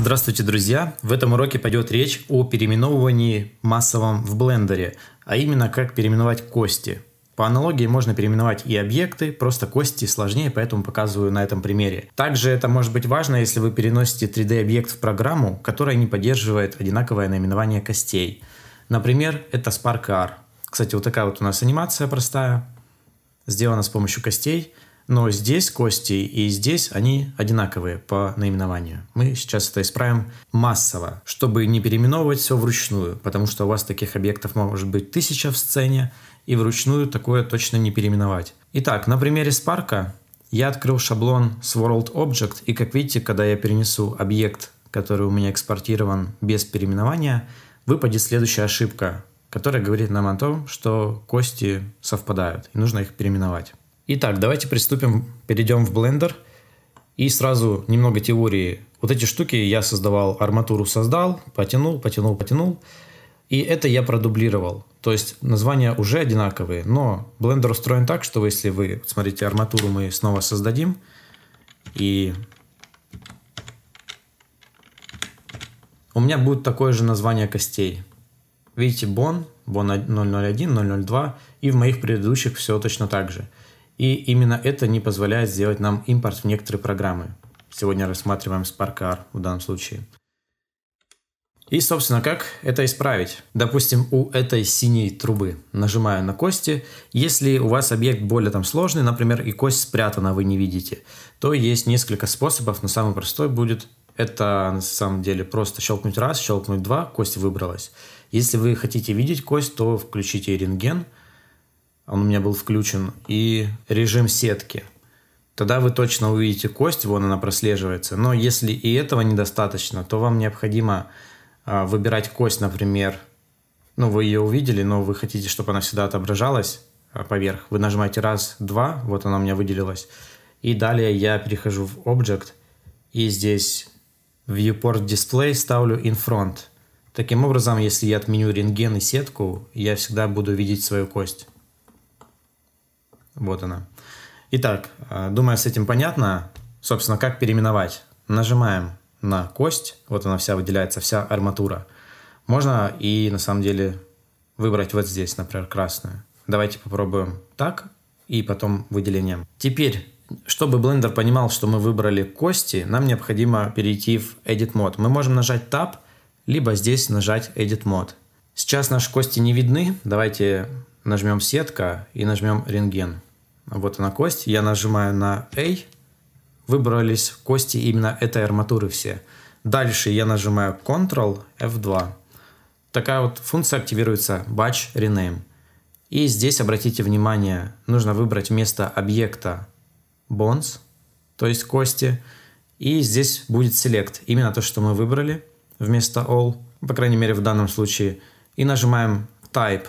Здравствуйте, друзья! В этом уроке пойдет речь о переименовывании массовом в блендере, а именно как переименовать кости. По аналогии можно переименовать и объекты, просто кости сложнее, поэтому показываю на этом примере. Также это может быть важно, если вы переносите 3D-объект в программу, которая не поддерживает одинаковое наименование костей. Например, это Spark Кстати, вот такая вот у нас анимация простая, сделана с помощью костей – но здесь кости и здесь они одинаковые по наименованию. Мы сейчас это исправим массово, чтобы не переименовывать все вручную, потому что у вас таких объектов может быть тысяча в сцене, и вручную такое точно не переименовать. Итак, на примере Spark я открыл шаблон с World Object, и как видите, когда я перенесу объект, который у меня экспортирован без переименования, выпадет следующая ошибка, которая говорит нам о том, что кости совпадают, и нужно их переименовать. Итак, давайте приступим, перейдем в Blender. И сразу немного теории. Вот эти штуки я создавал, арматуру создал, потянул, потянул, потянул. И это я продублировал. То есть названия уже одинаковые, но Blender устроен так, что если вы, смотрите, арматуру мы снова создадим, и у меня будет такое же название костей. Видите, бон, бон 001, 002, и в моих предыдущих все точно так же. И именно это не позволяет сделать нам импорт в некоторые программы. Сегодня рассматриваем Spark SparkR в данном случае. И, собственно, как это исправить? Допустим, у этой синей трубы нажимаю на кости. Если у вас объект более там сложный, например, и кость спрятана, вы не видите, то есть несколько способов, но самый простой будет это на самом деле просто щелкнуть раз, щелкнуть два, кость выбралась. Если вы хотите видеть кость, то включите рентген – он у меня был включен, и режим сетки. Тогда вы точно увидите кость, вон она прослеживается. Но если и этого недостаточно, то вам необходимо а, выбирать кость, например, ну, вы ее увидели, но вы хотите, чтобы она всегда отображалась а, поверх. Вы нажимаете раз, два, вот она у меня выделилась. И далее я перехожу в Object, и здесь Viewport Display ставлю in front. Таким образом, если я отменю рентген и сетку, я всегда буду видеть свою кость. Вот она. Итак, э, думаю, с этим понятно. Собственно, как переименовать? Нажимаем на кость, вот она вся выделяется, вся арматура. Можно и на самом деле выбрать вот здесь, например, красную. Давайте попробуем так и потом выделением. Теперь, чтобы Blender понимал, что мы выбрали кости, нам необходимо перейти в Edit Mode. Мы можем нажать Tab, либо здесь нажать Edit Mode. Сейчас наши кости не видны. Давайте нажмем сетка и нажмем рентген. Вот она кость. Я нажимаю на A. Выбрались кости именно этой арматуры все. Дальше я нажимаю Ctrl F2. Такая вот функция активируется Batch Rename. И здесь обратите внимание, нужно выбрать место объекта Bones, то есть кости. И здесь будет Select, именно то, что мы выбрали вместо All, по крайней мере в данном случае. И нажимаем Type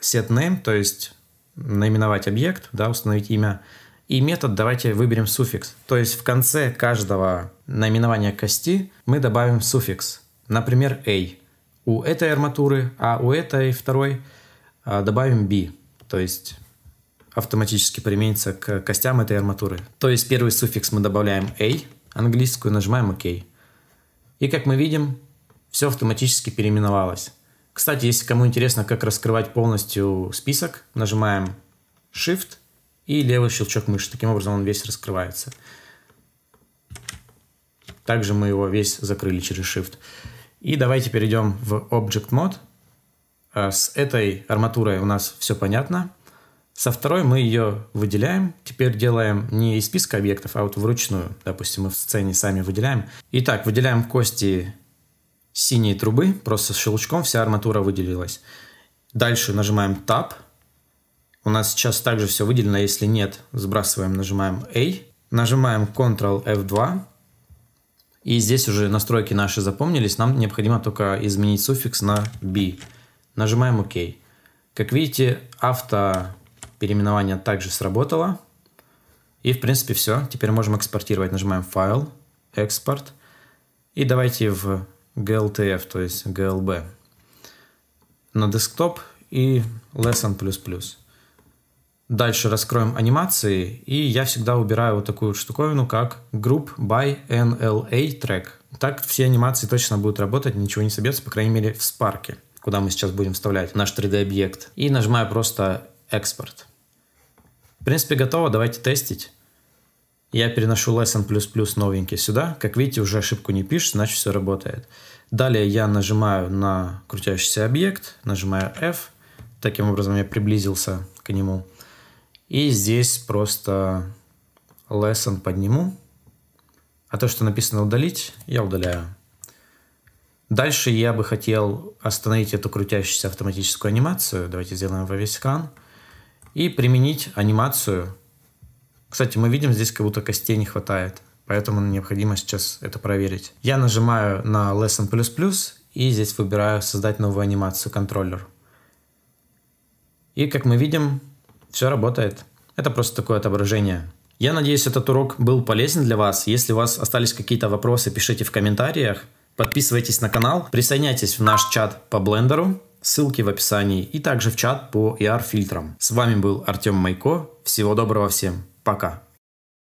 Set Name, то есть наименовать объект, да, установить имя, и метод давайте выберем суффикс. То есть в конце каждого наименования кости мы добавим суффикс. Например, A. У этой арматуры, а у этой второй а, добавим B. То есть автоматически применится к костям этой арматуры. То есть первый суффикс мы добавляем A, английскую, нажимаем ОК. OK. И как мы видим, все автоматически переименовалось. Кстати, если кому интересно, как раскрывать полностью список, нажимаем Shift и левый щелчок мыши. Таким образом он весь раскрывается. Также мы его весь закрыли через Shift. И давайте перейдем в Object Mode. А, с этой арматурой у нас все понятно. Со второй мы ее выделяем. Теперь делаем не из списка объектов, а вот вручную. Допустим, мы в сцене сами выделяем. Итак, выделяем кости с синей трубы, просто с щелчком вся арматура выделилась. Дальше нажимаем Tab. У нас сейчас также все выделено, если нет, сбрасываем, нажимаем A. Нажимаем Ctrl F2. И здесь уже настройки наши запомнились, нам необходимо только изменить суффикс на B. Нажимаем ОК. Как видите, авто переименование также сработало. И в принципе все. Теперь можем экспортировать. Нажимаем файл, экспорт. И давайте в GLTF, то есть GLB, на десктоп и Lesson++. Дальше раскроем анимации, и я всегда убираю вот такую штуковину, как Group by NLA Track. Так все анимации точно будут работать, ничего не собьется, по крайней мере в Spark, куда мы сейчас будем вставлять наш 3D-объект. И нажимаю просто «Экспорт». В принципе, готово, давайте тестить. Я переношу lesson++ новенький сюда. Как видите, уже ошибку не пишет, значит все работает. Далее я нажимаю на крутящийся объект, нажимаю F. Таким образом я приблизился к нему. И здесь просто lesson подниму. А то, что написано удалить, я удаляю. Дальше я бы хотел остановить эту крутящуюся автоматическую анимацию. Давайте сделаем во весь экран. И применить анимацию, кстати, мы видим, здесь как будто костей не хватает, поэтому необходимо сейчас это проверить. Я нажимаю на Lesson++ и здесь выбираю «Создать новую анимацию контроллер». И, как мы видим, все работает. Это просто такое отображение. Я надеюсь, этот урок был полезен для вас. Если у вас остались какие-то вопросы, пишите в комментариях. Подписывайтесь на канал, присоединяйтесь в наш чат по блендеру, ссылки в описании и также в чат по ER-фильтрам. С вами был Артем Майко. Всего доброго всем! Пока.